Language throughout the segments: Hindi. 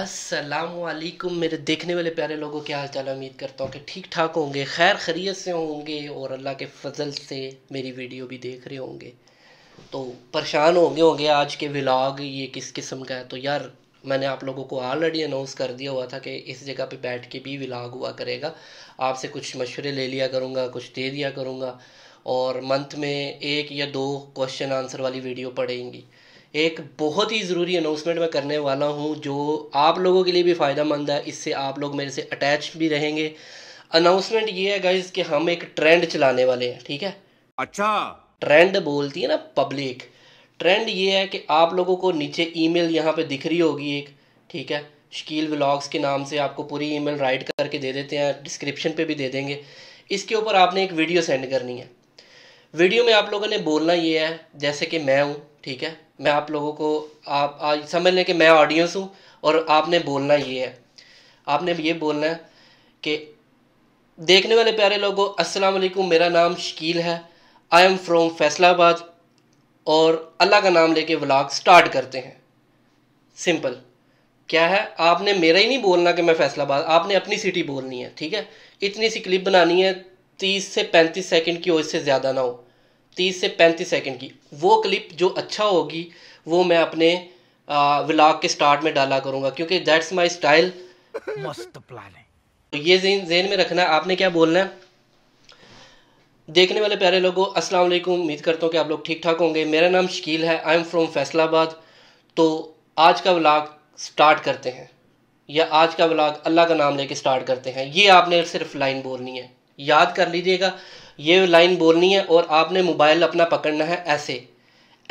असलकुम मेरे देखने वाले प्यारे लोगों के हाल चाल उम्मीद करता हूँ कि ठीक ठाक होंगे खैर खरीत से होंगे और अल्लाह के फजल से मेरी वीडियो भी देख रहे होंगे तो परेशान होंगे होंगे आज के व्लाग ये किस किस्म का है तो यार मैंने आप लोगों को ऑलरेडी अनाउंस कर दिया हुआ था कि इस जगह पे बैठ के भी व्लाग हुआ करेगा आपसे कुछ मशवरे ले लिया करूँगा कुछ दे दिया करूँगा और मंथ में एक या दो क्वेश्चन आंसर वाली वीडियो पड़ेंगी एक बहुत ही ज़रूरी अनाउंसमेंट मैं करने वाला हूँ जो आप लोगों के लिए भी फ़ायदा मंद है इससे आप लोग मेरे से अटैच भी रहेंगे अनाउंसमेंट ये है गाइज कि हम एक ट्रेंड चलाने वाले हैं ठीक है अच्छा ट्रेंड बोलती है ना पब्लिक ट्रेंड ये है कि आप लोगों को नीचे ईमेल यहाँ पर दिख रही होगी एक ठीक है शकील व्लॉग्स के नाम से आपको पूरी मेल राइट करके दे देते हैं डिस्क्रिप्शन पर भी दे देंगे इसके ऊपर आपने एक वीडियो सेंड करनी है वीडियो में आप लोगों ने बोलना ये है जैसे कि मैं हूँ ठीक है मैं आप लोगों को आप आज समझ लें कि मैं ऑडियंस हूँ और आपने बोलना ये है आपने ये बोलना है कि देखने वाले प्यारे लोगों अस्सलाम वालेकुम मेरा नाम शकील है आई एम फ्रॉम फैसलाबाद और अल्लाह का नाम लेके व्लॉग स्टार्ट करते हैं सिंपल क्या है आपने मेरा ही नहीं बोलना कि मैं फैसलाबाद आपने अपनी सिटी बोलनी है ठीक है इतनी सी क्लिप बनानी है तीस से पैंतीस सेकेंड की हो इससे ज़्यादा ना हो तीस से पैंतीस सेकंड की वो क्लिप जो अच्छा होगी वो मैं अपने व्लाग के स्टार्ट में डाला करूँगा क्योंकि दैट्स माई स्टाइल मस्त प्लान है तो ये जेन में रखना है आपने क्या बोलना है देखने वाले प्यारे लोगों अस्सलाम वालेकुम उम्मीद करता हूँ कि आप लोग ठीक ठाक होंगे मेरा नाम शकील है आई एम फ्रॉम फैसलाबाद तो आज का व्लाग स्टार्ट करते हैं या आज का व्लाग अल्लाह का नाम लेके स्टार्ट करते हैं ये आपने सिर्फ लाइन बोलनी है याद कर लीजिएगा ये लाइन बोलनी है और आपने मोबाइल अपना पकड़ना है ऐसे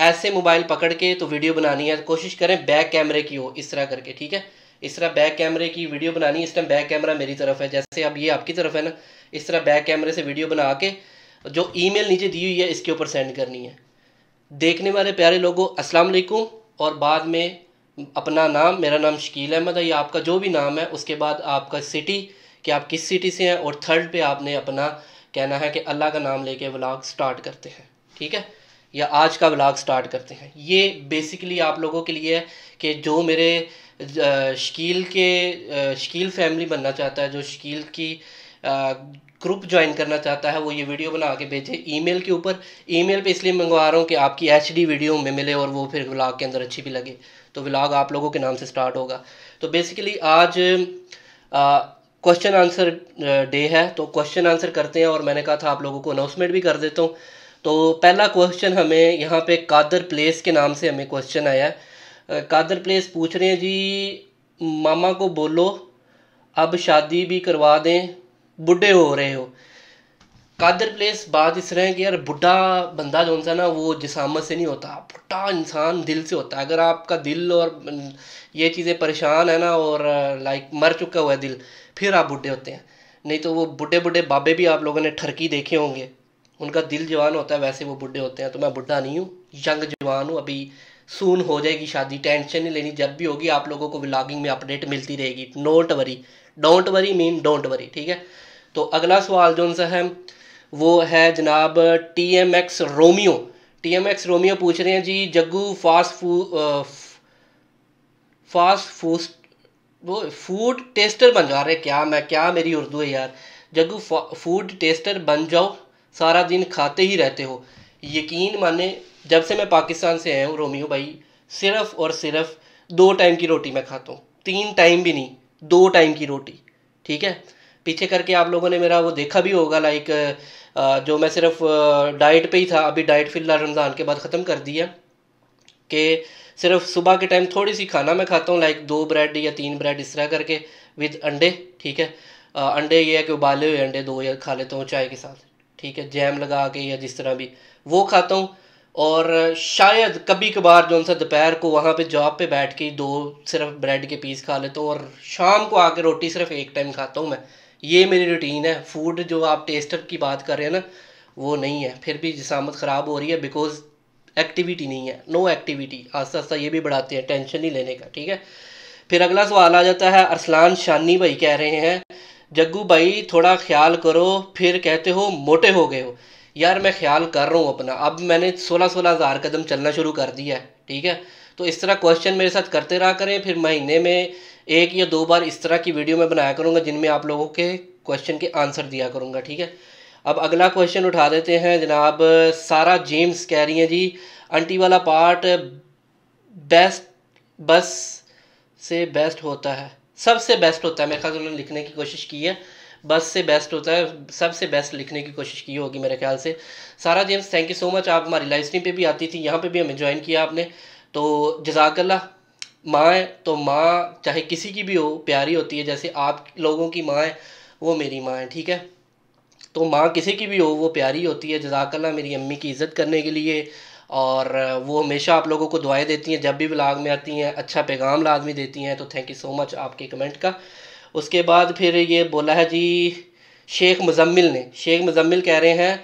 ऐसे मोबाइल पकड़ के तो वीडियो बनानी है कोशिश करें बैक कैमरे की हो इस तरह करके ठीक है इस तरह बैक कैमरे की वीडियो बनानी है इस टाइम बैक कैमरा मेरी तरफ है जैसे अब ये आपकी तरफ है ना इस तरह बैक कैमरे से वीडियो बना के जो ईमेल नीचे दी हुई है इसके ऊपर सेंड करनी है देखने वाले प्यारे लोगों अस्सलाम वालेकुम और बाद में अपना नाम मेरा नाम शकील अहमद है या आपका जो भी नाम है उसके बाद आपका सिटी कि आप किस सिटी से हैं और थर्ड पे आपने अपना कहना है कि अल्लाह का नाम लेके व्लॉग स्टार्ट करते हैं ठीक है या आज का व्लॉग स्टार्ट करते हैं ये बेसिकली आप लोगों के लिए है कि जो मेरे शकील के शकील फैमिली बनना चाहता है जो शकील की ग्रुप ज्वाइन करना चाहता है वो ये वीडियो बना के भेजे ईमेल के ऊपर ईमेल पे इसलिए मंगवा रहा हूँ कि आपकी एच डी वीडियो में मिले और वो फिर व्लाग के अंदर अच्छी भी लगे तो व्लाग आप लोगों के नाम से स्टार्ट होगा तो बेसिकली आज आ, क्वेश्चन आंसर डे है तो क्वेश्चन आंसर करते हैं और मैंने कहा था आप लोगों को अनाउंसमेंट भी कर देता हूँ तो पहला क्वेश्चन हमें यहाँ पे कादर प्लेस के नाम से हमें क्वेश्चन आया uh, कादर प्लेस पूछ रहे हैं जी मामा को बोलो अब शादी भी करवा दें बुढ़े हो रहे हो कादर प्लेस बात इस तरह हैं कि यार बुढ़ा बंदा जो सा ना वो जिसामत से नहीं होता बुढ़ा इंसान दिल से होता है अगर आपका दिल और ये चीज़ें परेशान है ना और लाइक मर चुका हुआ है दिल फिर आप बुढ़े होते हैं नहीं तो वो बुढ़े बुढ़े बाबे भी आप लोगों ने ठरकी देखे होंगे उनका दिल जवान होता है वैसे वो बुढ़े होते हैं तो मैं बुढ़ा नहीं हूँ यंग जवान हूँ अभी सून हो जाएगी शादी टेंशन नहीं लेनी जब भी होगी आप लोगों को ब्लॉगिंग में अपडेट मिलती रहेगी not worry don't worry mean don't worry ठीक है तो अगला सवाल जो सा है वो है जनाब T M X Romeo T M X Romeo पूछ रहे हैं जी जग्गू फास्ट फू फास्ट फूस वो फूड टेस्टर बन जा रहे क्या मैं क्या मेरी उर्दू है यार जग्गू फूड टेस्टर बन जाओ सारा दिन खाते ही रहते हो यकीन माने जब से मैं पाकिस्तान से आया हूँ रोमियो भाई सिर्फ और सिर्फ दो टाइम की रोटी मैं खाता हूँ तीन टाइम भी नहीं दो टाइम की रोटी ठीक है पीछे करके आप लोगों ने मेरा वो देखा भी होगा लाइक जो मैं सिर्फ डाइट पे ही था अभी डाइट फिलहाल रमज़ान के बाद ख़त्म कर दी है कि सिर्फ सुबह के टाइम थोड़ी सी खाना मैं खाता हूँ लाइक दो ब्रेड या तीन ब्रेड इस तरह करके विद अंडे ठीक है अंडे ये है कि उबाले हुए अंडे दो या खा लेता हूँ चाय के साथ ठीक है जैम लगा के या जिस तरह भी वो खाता हूँ और शायद कभी कभार जो सा दोपहर को वहाँ पे जॉब पे बैठ के दो सिर्फ ब्रेड के पीस खा लेता हूँ और शाम को आके रोटी सिर्फ एक टाइम खाता हूँ मैं ये मेरी रूटीन है फूड जो आप टेस्टअप की बात कर रहे हैं ना वो नहीं है फिर भी जिसामत ख़राब हो रही है बिकॉज एक्टिविटी नहीं है नो एक्टिविटी आस्ता आस्ता ये भी बढ़ाते हैं टेंशन नहीं लेने का ठीक है फिर अगला सवाल आ जाता है अरसलान शानी भाई कह रहे हैं जग्गू भाई थोड़ा ख्याल करो फिर कहते हो मोटे हो गए हो यार मैं ख्याल कर रहा हूँ अपना अब मैंने सोलह सोलह हज़ार कदम चलना शुरू कर दिया है ठीक है तो इस तरह क्वेश्चन मेरे साथ करते रहा करें फिर महीने में एक या दो बार इस तरह की वीडियो में बनाया करूँगा जिनमें आप लोगों के क्वेश्चन के आंसर दिया करूँगा ठीक है अब अगला क्वेश्चन उठा देते हैं जनाब सारा जेम्स कह रही हैं जी आंटी वाला पार्ट बेस्ट बस से बेस्ट होता है सबसे बेस्ट होता है मेरे ख्याल उन्होंने लिखने की कोशिश की है बस से बेस्ट होता है सबसे बेस्ट लिखने की कोशिश की होगी मेरे ख्याल से सारा James thank you so much आप हमारी लाइव स्ट्रीम पे भी आती थी यहाँ पे भी हमें ज्वाइन किया आपने तो जजाकल्ला माँ तो माँ चाहे किसी की भी हो प्यारी होती है जैसे आप लोगों की माँ है वो मेरी माँ है ठीक है तो माँ किसी की भी हो वो प्यारी होती है जजाकल्ला मेरी अम्मी की इज़्ज़त करने के लिए और वो हमेशा आप लोगों को दुआएं देती हैं जब भी ब्लाग में आती हैं अच्छा पैगाम लाजमी देती हैं तो थैंक यू सो मच आपके कमेंट का उसके बाद फिर ये बोला है जी शेख मुजम्मिल ने शेख मुजम्मिल कह रहे हैं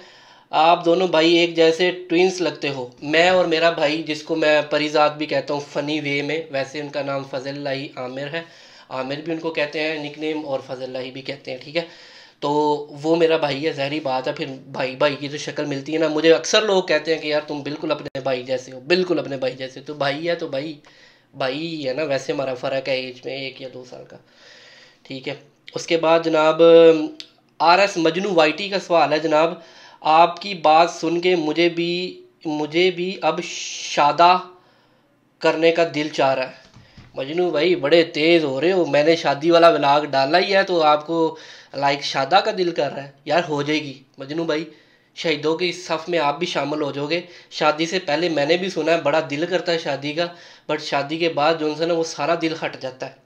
आप दोनों भाई एक जैसे ट्विंस लगते हो मैं और मेरा भाई जिसको मैं परिजात भी कहता हूँ फ़नी वे में वैसे उनका नाम फ़जल लाही आमिर है आमिर भी उनको कहते हैं निकनेम और फजल लाही भी कहते हैं ठीक है तो वो मेरा भाई है जहरी बात है फिर भाई भाई की जो तो शक्ल मिलती है ना मुझे अक्सर लोग कहते हैं कि यार तुम बिल्कुल अपने भाई जैसे हो बिल्कुल अपने भाई जैसे तो भाई है तो भाई भाई है ना वैसे हमारा फ़र्क है एज में एक या दो साल का ठीक है उसके बाद जनाब आर एस मजनू वाइटी का सवाल है जनाब आपकी बात सुन के मुझे भी मुझे भी अब शादा करने का दिल चाह रहा है मजनू भाई बड़े तेज़ हो रहे हो मैंने शादी वाला व्लाग डाला ही है तो आपको लाइक शादा का दिल कर रहा है यार हो जाएगी मजनू भाई शहीदों के इस सफ़ में आप भी शामिल हो जाओगे शादी से पहले मैंने भी सुना है बड़ा दिल करता है शादी का बट शादी के बाद जो उनसे ना वो सारा दिल हट जाता है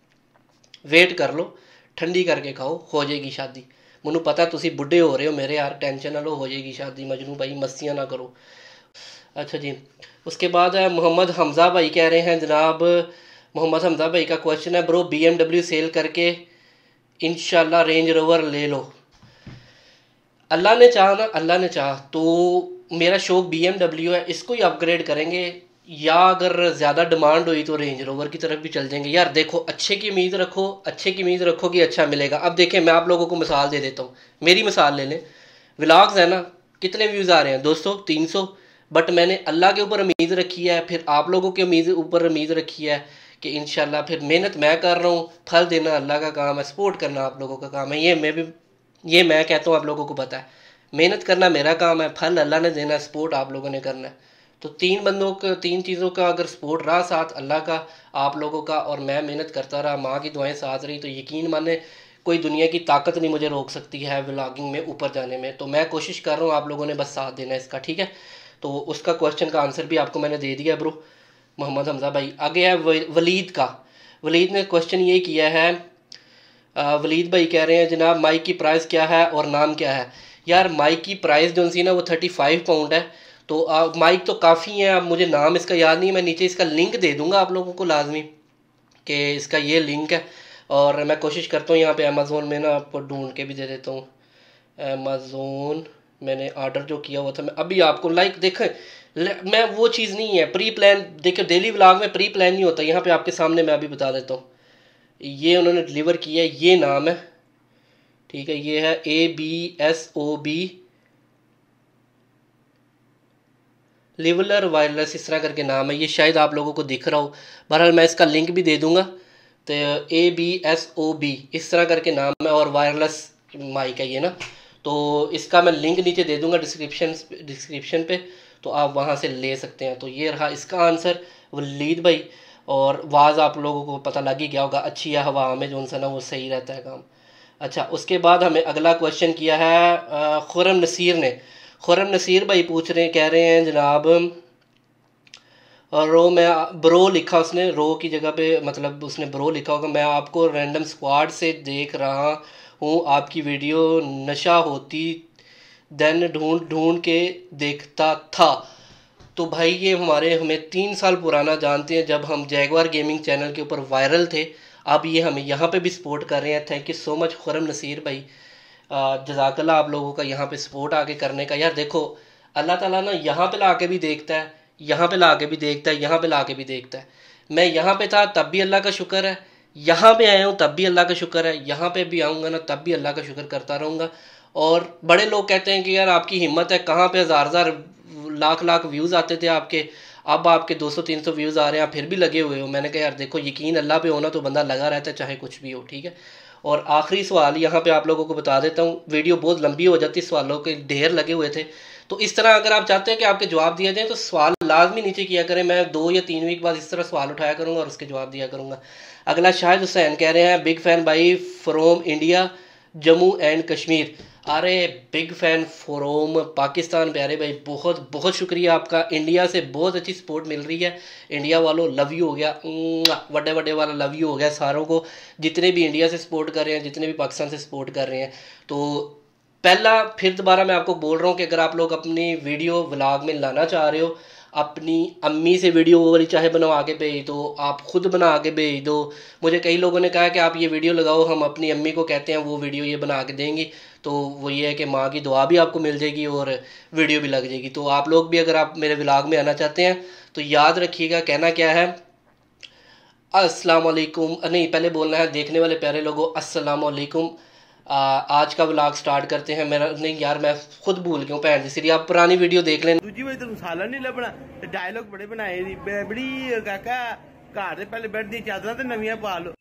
वेट कर लो ठंडी करके खाओ हो जाएगी शादी मैं पता तुम बुढ़े हो रहे हो मेरे यार टेंशन ना लो हो जाएगी शादी मजनू भाई मस्तियाँ ना करो अच्छा जी उसके बाद मोहम्मद हमज़ा भाई कह रहे हैं जनाब मोहम्मद हमज़ा भाई का क्वेश्चन है ब्रो बी सेल करके इन रेंज रोवर ले लो अल्लाह ने चाह ना अल्लाह ने चाह तो मेरा शौक बी है इसको ही अपग्रेड करेंगे या अगर ज़्यादा डिमांड हुई तो रेंज रोवर की तरफ भी चल जाएंगे यार देखो अच्छे की उम्मीद रखो अच्छे की उम्मीद रखो कि अच्छा मिलेगा अब देखें मैं आप लोगों को मिसाल दे देता हूँ मेरी मिसाल ले लें व्लाग्स है ना कितने व्यूज़ आ रहे हैं दो सौ तीन सौ बट मैंने अल्लाह के ऊपर उम्मीद रखी है फिर आप लोगों के उम्मीद ऊपर उम्मीद रखी है कि इन फिर मेहनत मैं कर रहा हूँ फल देना अल्लाह का काम है सपोर्ट करना आप लोगों का काम है ये मैं भी ये मैं कहता हूँ आप लोगों को पता है मेहनत करना मेरा काम है फल अल्लाह ने देना सपोर्ट आप लोगों ने करना है तो तीन बंदों का तीन चीज़ों का अगर सपोर्ट रहा साथ अल्लाह का आप लोगों का और मैं मेहनत करता रहा माँ की दुआएं साथ रही तो यकीन माने कोई दुनिया की ताकत नहीं मुझे रोक सकती है व्लागिंग में ऊपर जाने में तो मैं कोशिश कर रहा हूँ आप लोगों ने बस साथ देना इसका ठीक है तो उसका क्वेश्चन का आंसर भी आपको मैंने दे दिया ब्रो मोहम्मद हमजा भाई आगे है वलीद का वलीद ने क्वेश्चन ये किया है वलीद भाई कह रहे हैं जनाब माइक की प्राइस क्या है और नाम क्या है यार माइक की प्राइस जो सी ना वो थर्टी फाइव पाउंड है तो माइक तो काफ़ी है अब मुझे नाम इसका याद नहीं मैं नीचे इसका लिंक दे दूँगा आप लोगों को लाजमी कि इसका ये लिंक है और मैं कोशिश करता हूँ यहाँ पे अमेज़ोन में ना आपको ढूंढ के भी दे देता हूँ अमेज़ोन मैंने ऑर्डर जो किया हुआ था मैं अभी आपको लाइक देखें मैं वो चीज़ नहीं है प्री प्लान देखिए डेली व्लाग में प्री प्लान नहीं होता यहाँ पे आपके सामने मैं अभी बता देता हूँ ये उन्होंने डिलीवर किया है ये नाम है ठीक है ये है A B S O B लिवलर वायरलेस इस तरह करके नाम है ये शायद आप लोगों को दिख रहा हो बहरहाल मैं इसका लिंक भी दे दूँगा तो A B S O B इस तरह करके नाम है और वायरलेस माइक है ये ना तो इसका मैं लिंक नीचे दे दूँगा डिस्क्रिप्शन डिस्क्रिप्शन पे तो आप वहाँ से ले सकते हैं तो ये रहा इसका आंसर वलीद भाई और वाज आप लोगों को पता लग ही गया होगा अच्छी या हवा हमें जो सा ना वो सही रहता है काम अच्छा उसके बाद हमें अगला क्वेश्चन किया है खुरम नसीर ने खुरम नसीर भाई पूछ रहे हैं कह रहे हैं जनाब और रो मैं ब्रो लिखा उसने रो की जगह पे मतलब उसने ब्रो लिखा होगा मैं आपको रैंडम स्क्वाड से देख रहा हूँ आपकी वीडियो नशा होती देन ढूंढ ढूंढ के देखता था तो भाई ये हमारे हमें तीन साल पुराना जानते हैं जब हम जैगवार गेमिंग चैनल के ऊपर वायरल थे अब ये हमें यहाँ पे भी सपोर्ट कर रहे हैं thank you so much Khurram Naseer भाई जजाकल्ला आप लोगों का यहाँ पे सपोर्ट आके करने का यार देखो अल्लाह ताला ना यहाँ पे ला के भी देखता है यहाँ पे ला के भी देखता है यहाँ पे ला के भी देखता है मैं यहाँ पे था तब भी अल्लाह का शुक्र है यहाँ पे आया हूँ तब भी अल्लाह का शुक्र है यहाँ पे भी आऊँगा ना तब भी अल्लाह का शुक्र करता रहूँगा और बड़े लोग कहते हैं कि यार आपकी हिम्मत है कहाँ पर हज़ार हज़ार लाख लाख व्यूज़ आते थे आपके अब आपके 200-300 व्यूज़ आ रहे हैं फिर भी लगे हुए हो मैंने कहा यार देखो यकीन अल्लाह पे होना तो बंदा लगा रहता है चाहे कुछ भी हो ठीक है और आखिरी सवाल यहाँ पे आप लोगों को बता देता हूँ वीडियो बहुत लंबी हो जाती सवालों के ढेर लगे हुए थे तो इस तरह अगर आप चाहते हैं कि आपके जवाब दिया जाएँ तो सवाल लाजमी नीचे किया करें मैं दो या तीन वीक बाद इस तरह सवाल उठाया करूँगा और उसके जवाब दिया करूँगा अगला शाहिद हुसैन कह रहे हैं बिग फैन भाई from India Jammu and Kashmir अरे बिग फैन फोरोम पाकिस्तान प्यारे भाई बहुत बहुत शुक्रिया आपका इंडिया से बहुत अच्छी सपोर्ट मिल रही है इंडिया वालों लव यू हो गया वडे वडे वाला लव यू हो गया सारों को जितने भी इंडिया से सपोर्ट कर रहे हैं जितने भी पाकिस्तान से सपोर्ट कर रहे हैं तो पहला फिर दोबारा मैं आपको बोल रहा हूँ कि अगर आप लोग अपनी वीडियो व्लाग में लाना चाह रहे हो अपनी अम्मी से वीडियो वाली चाहे बनाओ आगे भेज दो आप ख़ुद बना आगे भेज दो मुझे कई लोगों ने कहा कि आप ये वीडियो लगाओ हम अपनी अम्मी को कहते हैं वो वीडियो ये बना के देंगी तो वो ये है कि माँ की दुआ भी आपको मिल जाएगी और वीडियो भी लग जाएगी तो आप लोग भी अगर आप मेरे ब्लाग में आना चाहते हैं तो याद रखिएगा कहना क्या है असलकुम नहीं पहले बोलना है देखने वाले प्यारे लोगों असलकुम आ, आज का ब्लॉग स्टार्ट करते हैं मेरा नहीं यार मैं खुद भूल गया भैन जी सीरी आप पुरानी वीडियो देख लें दूजी बारी तुम तो साला नहीं लभना ਤੇ ਡਾਇਲੌਗ ਬੜੇ ਬਣਾਏ ਦੀ ਬੜੀ ਕਾਕਾ ਘਰ ਦੇ ਪਹਿਲੇ ਬੈੱਡ ਦੀ ਚਾਦਰਾਂ ਤੇ ਨਵੀਆਂ ਪਾ ਲਓ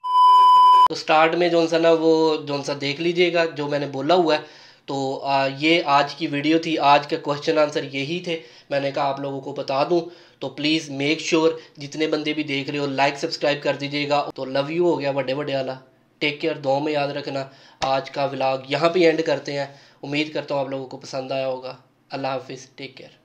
तो स्टार्ट में जौन ना वो जौन देख लीजिएगा जो मैंने बोला हुआ है तो आ, ये आज की वीडियो थी आज के क्वेश्चन आंसर यही थे मैंने कहा आप लोगों को बता दूं तो प्लीज़ मेक श्योर जितने बंदे भी देख रहे हो लाइक सब्सक्राइब कर दीजिएगा तो लव यू हो गया बड़े बड़े वाला टेक केयर दो में याद रखना आज का व्लाग यहाँ पे एंड करते हैं उम्मीद करता हूँ आप लोगों को पसंद आया होगा अल्लाह हाफिज़ टेक केयर